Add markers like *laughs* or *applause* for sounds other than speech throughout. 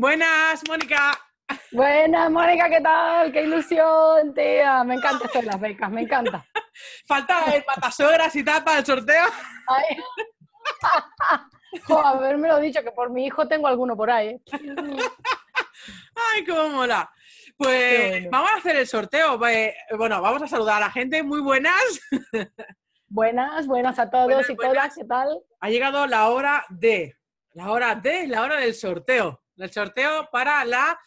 Buenas, Mónica. Buenas, Mónica, ¿qué tal? ¡Qué ilusión, tía! Me encanta hacer las becas, me encanta. *laughs* Falta el patasogras y tal para el sorteo. Ay. ver, haberme lo dicho, que por mi hijo tengo alguno por ahí. ¿eh? ¡Ay, cómo mola! Pues vamos a hacer el sorteo. Bueno, vamos a saludar a la gente. Muy buenas. Buenas, buenas a todos y todas. ¿Qué tal? Ha llegado la hora de. La hora de, la hora del sorteo el sorteo para la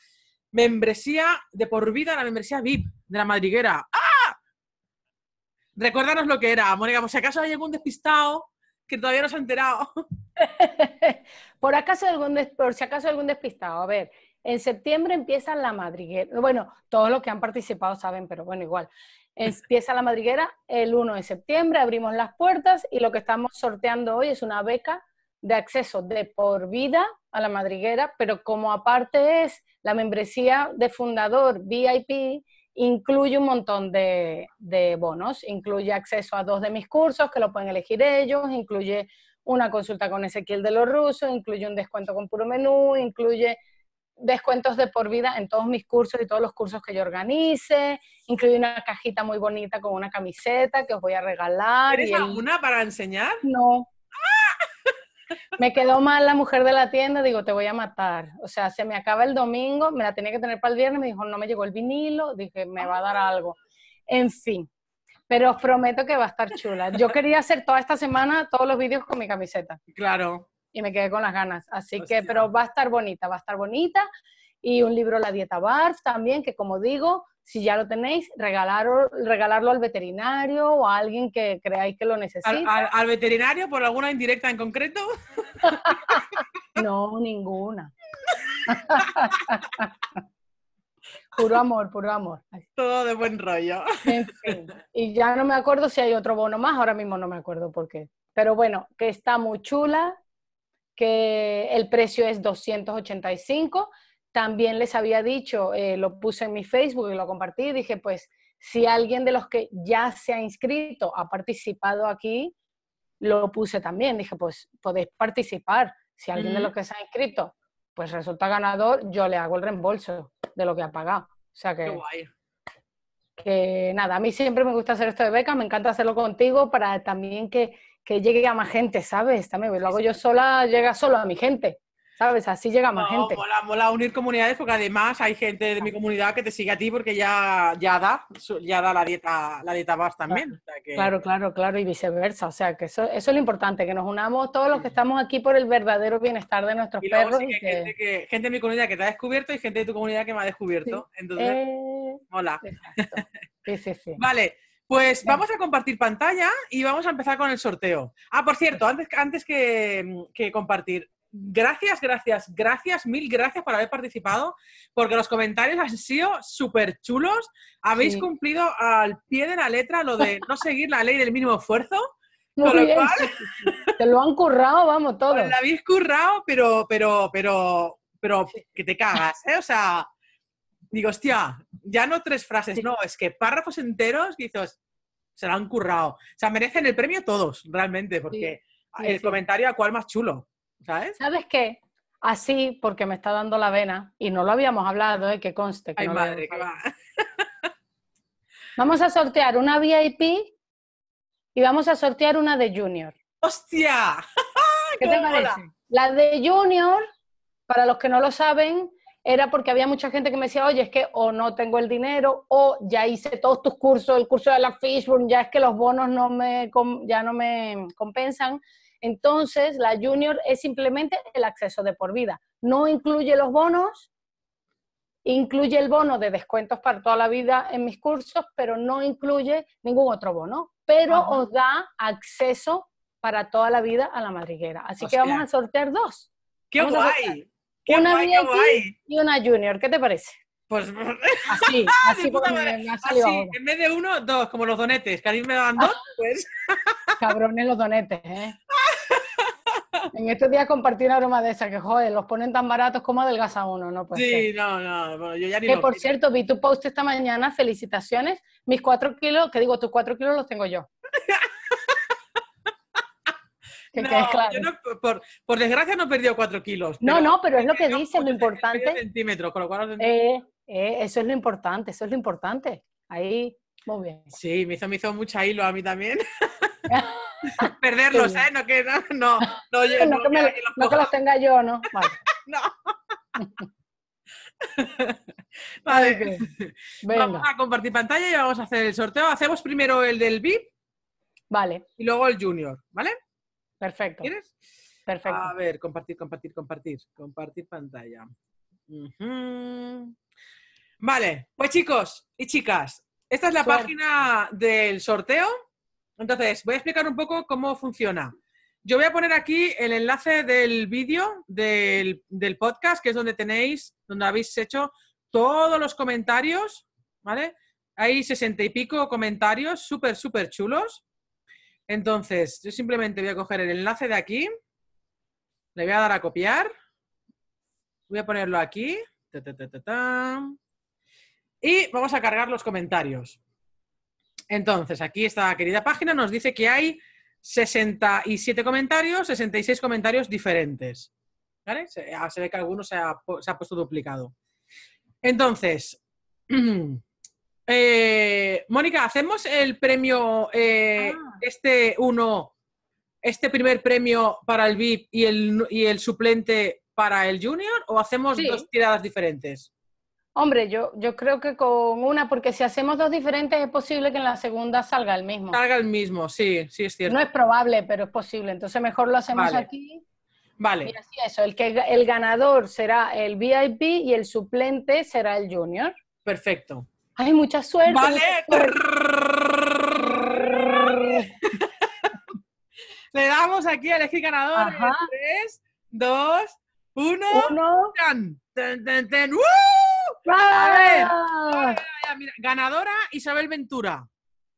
membresía de por vida, la membresía VIP de la madriguera. ¡Ah! Recuérdanos lo que era, Mónica, por si acaso hay algún despistado que todavía no se ha enterado. *laughs* por, acaso algún si acaso algún despistado, a ver. En septiembre empieza la madriguera. Bueno, todos los que han participado saben, pero bueno, igual. *laughs* Empieza la madriguera el 1 de septiembre, abrimos las puertas y lo que estamos sorteando hoy es una beca de acceso de por vida a la madriguera, pero como aparte es la membresía de fundador VIP, incluye un montón de, bonos, incluye acceso a dos de mis cursos que lo pueden elegir ellos, incluye una consulta con Ezequiel de los Rusos, incluye un descuento con puro menú, incluye descuentos de por vida en todos mis cursos y todos los cursos que yo organice, incluye una cajita muy bonita con una camiseta que os voy a regalar. ¿Tienes y alguna para enseñar? No, me quedó mal la mujer de la tienda, digo, te voy a matar. O sea, se me acaba el domingo, me la tenía que tener para el viernes, me dijo, no me llegó el vinilo, dije, me va a dar algo. En fin, pero os prometo que va a estar chula. Yo quería hacer toda esta semana todos los vídeos con mi camiseta. Claro. Y me quedé con las ganas. Así pues que, pero va a estar bonita, va a estar bonita. Y un libro, La Dieta Barf, también, que como digo, si ya lo tenéis, regalarlo, regalarlo al veterinario o a alguien que creáis que lo necesita. ¿Al, veterinario por alguna indirecta en concreto? *laughs* no, ninguna. *laughs* puro amor, puro amor. Todo de buen rollo. En fin. Y ya no me acuerdo si hay otro bono más, ahora mismo no me acuerdo por qué. Pero bueno, que está muy chula, que el precio es 285 también les había dicho, eh, lo puse en mi Facebook y lo compartí, dije, pues si alguien de los que ya se ha inscrito ha participado aquí, lo puse también, dije, pues podéis participar, si alguien de los que se ha inscrito pues resulta ganador, yo le hago el reembolso de lo que ha pagado. O sea que... Que nada, a mí siempre me gusta hacer esto de beca, me encanta hacerlo contigo para también que, llegue a más gente, ¿sabes? También lo hago yo sola, llega solo a mi gente. ¿sabes? Así llega más gente. Mola, mola, unir comunidades porque además hay gente de mi comunidad que te sigue a ti porque ya, ya da ya da la dieta la dieta más también. Claro, claro, claro, y viceversa. O sea, que eso, es lo importante, que nos unamos todos los que estamos aquí por el verdadero bienestar de nuestros perros. Gente, de mi comunidad que te ha descubierto y gente de tu comunidad que me ha descubierto. Entonces, eh, *laughs* vale. Pues vamos a compartir pantalla y vamos a empezar con el sorteo. Ah, por cierto, antes, antes que compartir, gracias, gracias, gracias, mil gracias por haber participado, porque los comentarios han sido súper chulos. Habéis cumplido al pie de la letra lo de no seguir la ley del mínimo esfuerzo. *laughs* con cual... Te lo han currado, vamos, todos. Lo habéis currado, pero, pero, pero, pero que te cagas, ¿eh? O sea, digo, hostia, ya no tres frases, no, es que párrafos enteros, dices, se lo han currado. O sea, merecen el premio todos, realmente, porque el comentario a cuál más chulo. ¿Sabes? qué? Así, porque me está dando la vena y no lo habíamos hablado, ¿eh? que conste. Que *laughs* Vamos a sortear una VIP y vamos a sortear una de Junior. ¡Hostia! *laughs* ¿Qué te parece? La de Junior, para los que no lo saben, era porque había mucha gente que me decía, oye, es que o no tengo el dinero, o ya hice todos tus cursos, el curso de la Fishburne, ya es que los bonos no me, ya no me compensan. Entonces, la junior es simplemente el acceso de por vida. No incluye los bonos, incluye el bono de descuentos para toda la vida en mis cursos, pero no incluye ningún otro bono, pero os da acceso para toda la vida a la madriguera. Así que vamos a sortear dos. ¡Qué vamos guay! Qué una guay, y una junior, ¿qué te parece? Pues así, *laughs* así, así en vez de uno, dos, como los donetes, que me ah, dos, pues. Cabrones los donetes, ¿eh? En estos días compartí una broma de esa, que joder, los ponen tan baratos como adelgaza uno, ¿no? sí, no, no, yo ya ni Que por cierto, vi tu post esta mañana, felicitaciones, mis cuatro kilos, que digo, tus cuatro kilos los tengo yo. *laughs* no, claro. yo no, por, desgracia no he perdido cuatro kilos. No, no, pero es lo que dice, lo importante. Eh, eh, eso es lo importante, eso es lo importante. Ahí, muy bien. Sí, me hizo, me hizo mucha hilo a mí también. *laughs* *laughs* Perderlos, ¿eh? No que, no, que, los tenga yo, ¿no? Vale. *laughs* *laughs* Vamos a compartir pantalla y vamos a hacer el sorteo. Hacemos primero el del VIP. Vale. Y luego el Junior, ¿vale? Perfecto. ¿Quieres? Perfecto. A ver, compartir, compartir, compartir. Compartir pantalla. Vale, pues chicos y chicas, esta es la página del sorteo. Entonces, voy a explicar un poco cómo funciona. Yo voy a poner aquí el enlace del vídeo del, podcast, que es donde tenéis, donde habéis hecho todos los comentarios, ¿vale? Hay sesenta y pico comentarios súper, súper chulos. Entonces, yo simplemente voy a coger el enlace de aquí, le voy a dar a copiar, voy a ponerlo aquí, y vamos a cargar los comentarios. Entonces, aquí esta querida página nos dice que hay 67 comentarios, 66 comentarios diferentes. ¿Vale? Ah, se, ve que alguno se ha, puesto duplicado. Entonces, *clears throat* eh, Mónica, ¿hacemos el premio, eh, ah. este uno, este primer premio para el VIP y el, suplente para el junior o hacemos dos tiradas diferentes? Hombre, yo, yo creo que con una, porque si hacemos dos diferentes es posible que en la segunda salga el mismo. Salga el mismo, sí, sí es cierto. No es probable, pero es posible. Entonces mejor lo hacemos aquí. Vale. Y así eso, el, que, el ganador será el VIP y el suplente será el junior. Perfecto. Hay mucha suerte. Vale. *laughs* Le damos aquí al elegir ganador. tres, dos, uno ganadora Isabel Ventura.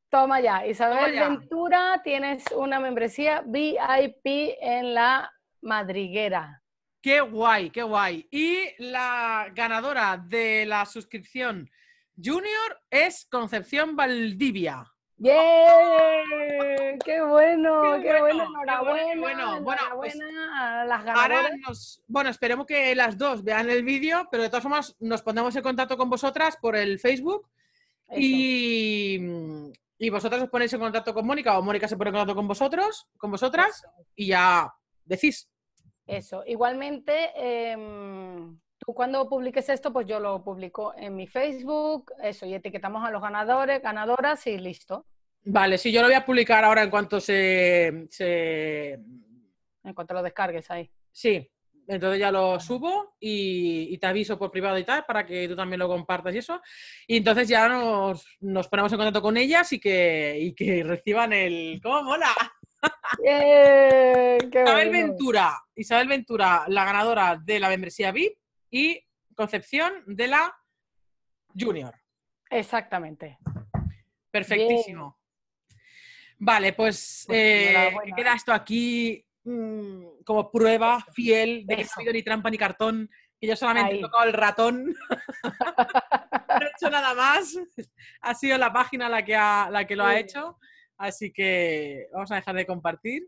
Toma ya, Isabel Ventura, tienes una membresía VIP en la madriguera. Qué guay, qué guay. Y la ganadora de la suscripción junior es Concepción Valdivia. ¡Bien! ¡Qué bueno! ¡Qué, bueno! Enhorabuena, bueno, bueno, enhorabuena a las pues, Ahora nos, bueno, esperemos que las dos vean el vídeo, pero de todas formas nos pondremos en contacto con vosotras por el Facebook y, y, vosotras os ponéis en contacto con Mónica o Mónica se pone en contacto con vosotros, con vosotras y ya decís. Eso, igualmente... Eh cuando publiques esto, pues yo lo publico en mi Facebook, eso, y etiquetamos a los ganadores, ganadoras y listo. Vale, sí, yo lo voy a publicar ahora en cuanto se... En cuanto lo descargues ahí. Sí, entonces ya lo subo y, te aviso por privado y tal para que tú también lo compartas y eso. Y entonces ya nos, ponemos en contacto con ellas y que, reciban el... ¡Cómo mola! Isabel Ventura, Isabel Ventura, la ganadora de la membresía VIP y Concepción de la Junior. Exactamente. Perfectísimo. Vale, pues, pues eh, queda ¿eh? esto aquí mm, como prueba fiel de que no ha sido ni trampa ni cartón, que yo solamente he tocado el ratón. *laughs* no he hecho nada más. Ha sido la página la que, la que lo ha hecho. Así que vamos a dejar de compartir.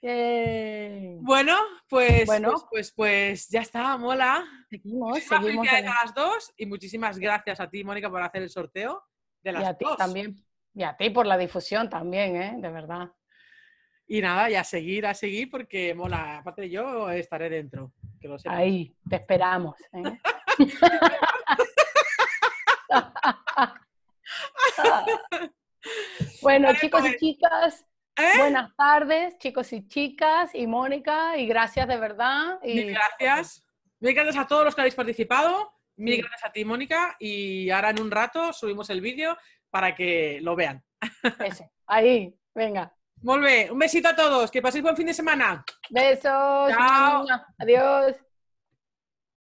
Pues, bueno, pues, Pues, pues, ya está, mola. Seguimos, seguimos. A las dos y muchísimas gracias a ti, Mónica, por hacer el sorteo de las y a Ti también. Y a ti por la difusión también, ¿eh? de verdad. Y nada, y a seguir, a seguir, porque mola. Aparte, yo estaré dentro. Ahí, te esperamos. ¿eh? *laughs* *laughs* bueno, chicos y pues. chicas, ¿Eh? Buenas tardes, chicos y chicas, y Mónica, y gracias de verdad. Y... Mil gracias. Mil gracias a todos los que habéis participado. Mil gracias a ti, Mónica. Y ahora en un rato subimos el vídeo para que lo vean. *laughs* Ahí, venga. Volve. Un besito a todos. Que paséis buen fin de semana. Besos. Chao. Adiós.